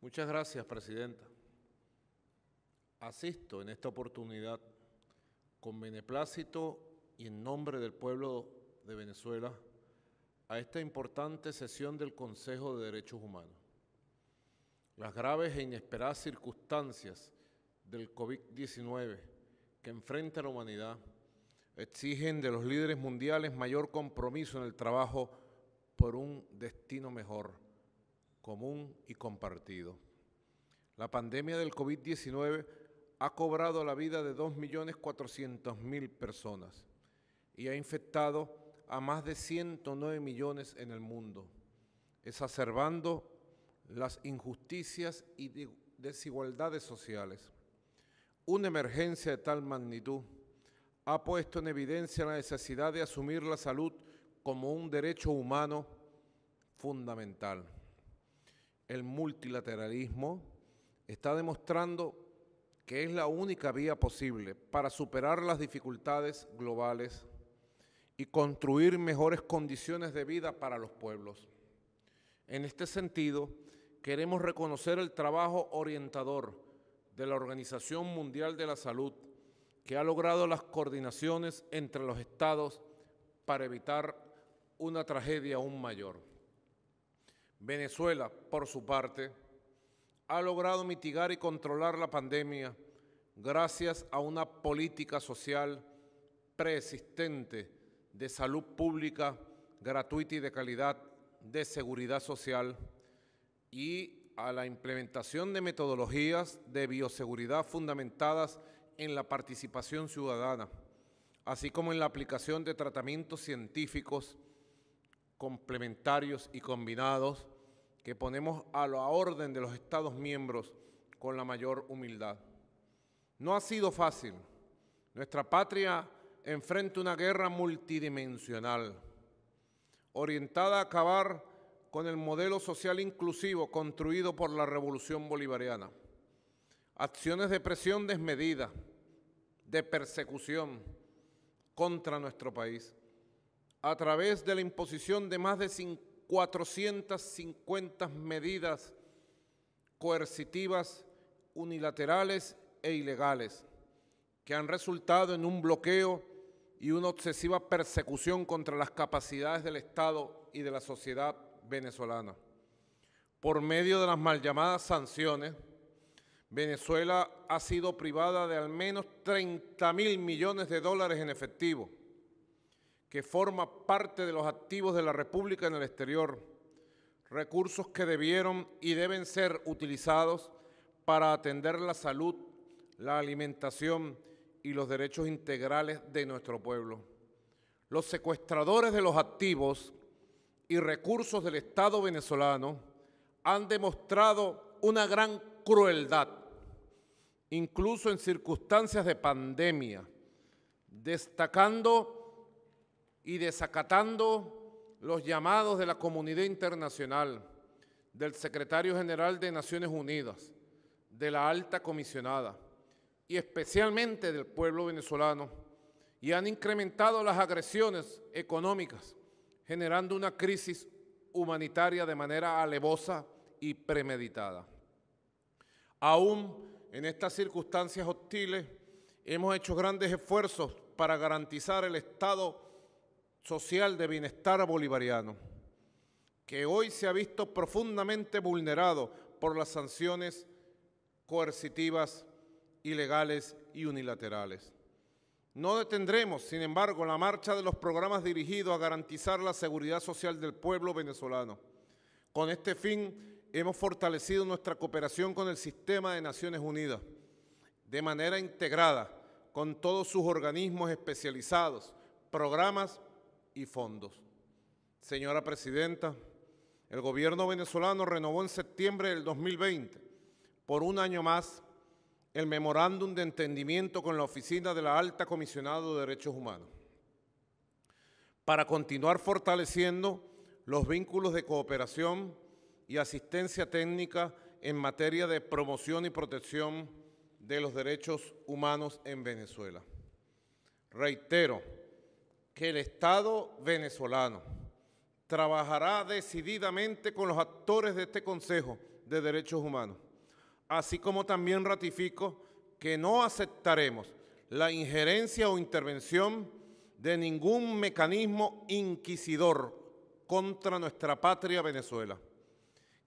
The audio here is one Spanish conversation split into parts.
Muchas gracias, Presidenta. Asisto en esta oportunidad con beneplácito y en nombre del pueblo de Venezuela a esta importante sesión del Consejo de Derechos Humanos. Las graves e inesperadas circunstancias del COVID-19 que enfrenta la humanidad exigen de los líderes mundiales mayor compromiso en el trabajo por un destino mejor común y compartido. La pandemia del COVID-19 ha cobrado la vida de 2.400.000 personas y ha infectado a más de 109 millones en el mundo, exacerbando las injusticias y desigualdades sociales. Una emergencia de tal magnitud ha puesto en evidencia la necesidad de asumir la salud como un derecho humano fundamental el multilateralismo está demostrando que es la única vía posible para superar las dificultades globales y construir mejores condiciones de vida para los pueblos. En este sentido, queremos reconocer el trabajo orientador de la Organización Mundial de la Salud, que ha logrado las coordinaciones entre los estados para evitar una tragedia aún mayor. Venezuela, por su parte, ha logrado mitigar y controlar la pandemia gracias a una política social preexistente de salud pública gratuita y de calidad, de seguridad social y a la implementación de metodologías de bioseguridad fundamentadas en la participación ciudadana, así como en la aplicación de tratamientos científicos complementarios y combinados que ponemos a la orden de los Estados miembros con la mayor humildad. No ha sido fácil. Nuestra patria enfrenta una guerra multidimensional, orientada a acabar con el modelo social inclusivo construido por la revolución bolivariana. Acciones de presión desmedida, de persecución contra nuestro país a través de la imposición de más de 450 medidas coercitivas unilaterales e ilegales que han resultado en un bloqueo y una obsesiva persecución contra las capacidades del Estado y de la sociedad venezolana. Por medio de las mal llamadas sanciones, Venezuela ha sido privada de al menos 30 mil millones de dólares en efectivo, que forma parte de los activos de la República en el exterior, recursos que debieron y deben ser utilizados para atender la salud, la alimentación y los derechos integrales de nuestro pueblo. Los secuestradores de los activos y recursos del Estado venezolano han demostrado una gran crueldad, incluso en circunstancias de pandemia, destacando y desacatando los llamados de la comunidad internacional, del secretario general de Naciones Unidas, de la alta comisionada y especialmente del pueblo venezolano, y han incrementado las agresiones económicas, generando una crisis humanitaria de manera alevosa y premeditada. Aún en estas circunstancias hostiles, hemos hecho grandes esfuerzos para garantizar el estado social de bienestar bolivariano, que hoy se ha visto profundamente vulnerado por las sanciones coercitivas, ilegales y unilaterales. No detendremos, sin embargo, la marcha de los programas dirigidos a garantizar la seguridad social del pueblo venezolano. Con este fin, hemos fortalecido nuestra cooperación con el sistema de Naciones Unidas, de manera integrada, con todos sus organismos especializados, programas y fondos. Señora Presidenta, el gobierno venezolano renovó en septiembre del 2020 por un año más el memorándum de entendimiento con la Oficina de la Alta Comisionada de Derechos Humanos para continuar fortaleciendo los vínculos de cooperación y asistencia técnica en materia de promoción y protección de los derechos humanos en Venezuela. Reitero, que el Estado venezolano trabajará decididamente con los actores de este Consejo de Derechos Humanos, así como también ratifico que no aceptaremos la injerencia o intervención de ningún mecanismo inquisidor contra nuestra patria Venezuela,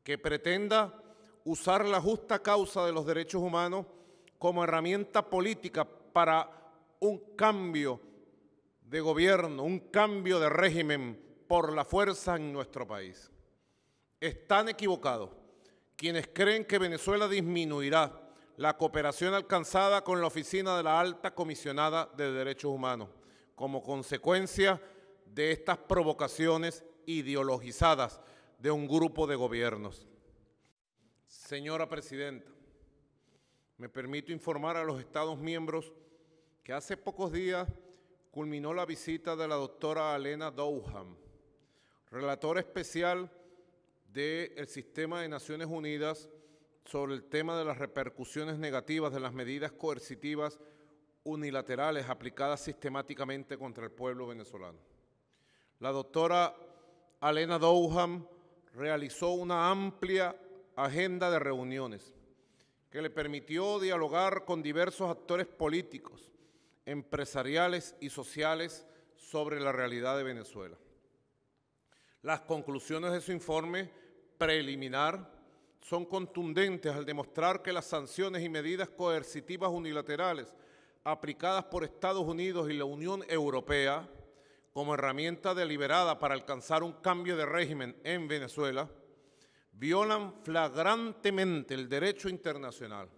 que pretenda usar la justa causa de los derechos humanos como herramienta política para un cambio de gobierno, un cambio de régimen por la fuerza en nuestro país. Están equivocados quienes creen que Venezuela disminuirá la cooperación alcanzada con la Oficina de la Alta Comisionada de Derechos Humanos como consecuencia de estas provocaciones ideologizadas de un grupo de gobiernos. Señora Presidenta, me permito informar a los Estados miembros que hace pocos días culminó la visita de la doctora Alena Dowham, relatora especial del sistema de Naciones Unidas sobre el tema de las repercusiones negativas de las medidas coercitivas unilaterales aplicadas sistemáticamente contra el pueblo venezolano. La doctora Alena Douham realizó una amplia agenda de reuniones que le permitió dialogar con diversos actores políticos, empresariales y sociales sobre la realidad de Venezuela. Las conclusiones de su informe preliminar son contundentes al demostrar que las sanciones y medidas coercitivas unilaterales aplicadas por Estados Unidos y la Unión Europea como herramienta deliberada para alcanzar un cambio de régimen en Venezuela, violan flagrantemente el derecho internacional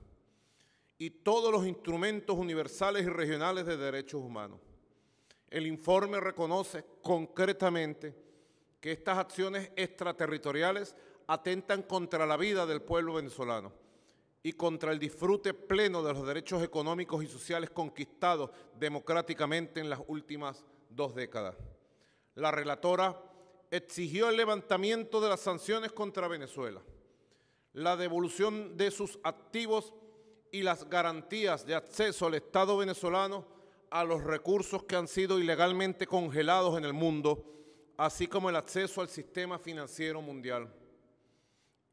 y todos los instrumentos universales y regionales de derechos humanos. El informe reconoce concretamente que estas acciones extraterritoriales atentan contra la vida del pueblo venezolano y contra el disfrute pleno de los derechos económicos y sociales conquistados democráticamente en las últimas dos décadas. La relatora exigió el levantamiento de las sanciones contra Venezuela, la devolución de sus activos y las garantías de acceso al Estado venezolano a los recursos que han sido ilegalmente congelados en el mundo, así como el acceso al sistema financiero mundial.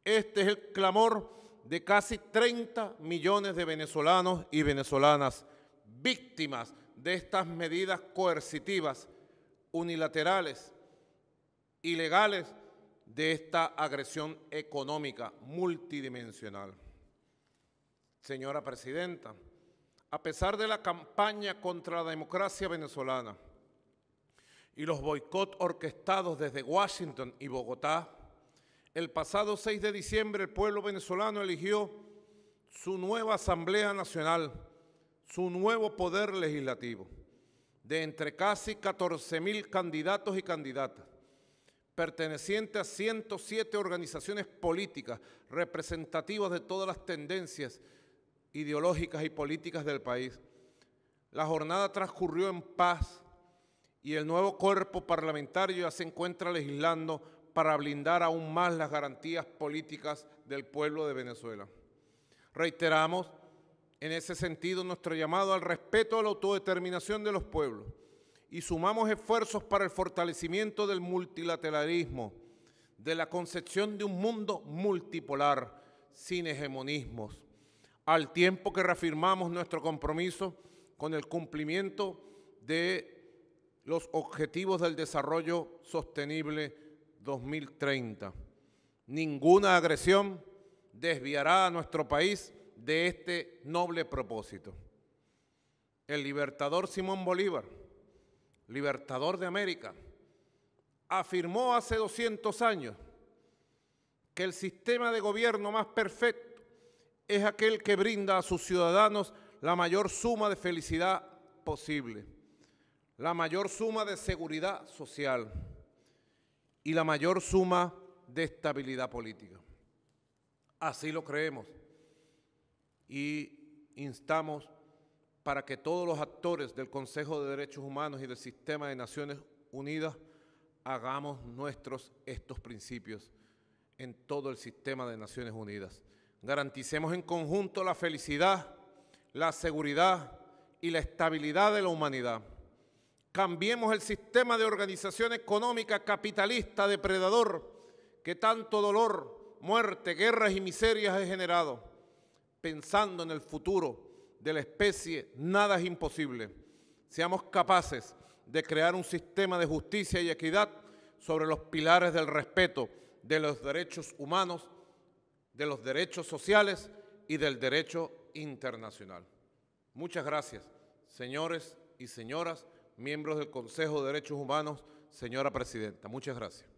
Este es el clamor de casi 30 millones de venezolanos y venezolanas víctimas de estas medidas coercitivas, unilaterales, ilegales de esta agresión económica multidimensional. Señora Presidenta, a pesar de la campaña contra la democracia venezolana y los boicots orquestados desde Washington y Bogotá, el pasado 6 de diciembre el pueblo venezolano eligió su nueva Asamblea Nacional, su nuevo poder legislativo, de entre casi 14 mil candidatos y candidatas, perteneciente a 107 organizaciones políticas representativas de todas las tendencias ideológicas y políticas del país. La jornada transcurrió en paz y el nuevo cuerpo parlamentario ya se encuentra legislando para blindar aún más las garantías políticas del pueblo de Venezuela. Reiteramos en ese sentido nuestro llamado al respeto a la autodeterminación de los pueblos y sumamos esfuerzos para el fortalecimiento del multilateralismo, de la concepción de un mundo multipolar, sin hegemonismos al tiempo que reafirmamos nuestro compromiso con el cumplimiento de los objetivos del desarrollo sostenible 2030. Ninguna agresión desviará a nuestro país de este noble propósito. El libertador Simón Bolívar, libertador de América, afirmó hace 200 años que el sistema de gobierno más perfecto es aquel que brinda a sus ciudadanos la mayor suma de felicidad posible, la mayor suma de seguridad social y la mayor suma de estabilidad política. Así lo creemos y instamos para que todos los actores del Consejo de Derechos Humanos y del Sistema de Naciones Unidas hagamos nuestros estos principios en todo el sistema de Naciones Unidas garanticemos en conjunto la felicidad, la seguridad y la estabilidad de la humanidad. Cambiemos el sistema de organización económica capitalista depredador que tanto dolor, muerte, guerras y miserias ha generado. Pensando en el futuro de la especie, nada es imposible. Seamos capaces de crear un sistema de justicia y equidad sobre los pilares del respeto de los derechos humanos de los derechos sociales y del derecho internacional. Muchas gracias, señores y señoras, miembros del Consejo de Derechos Humanos, señora Presidenta. Muchas gracias.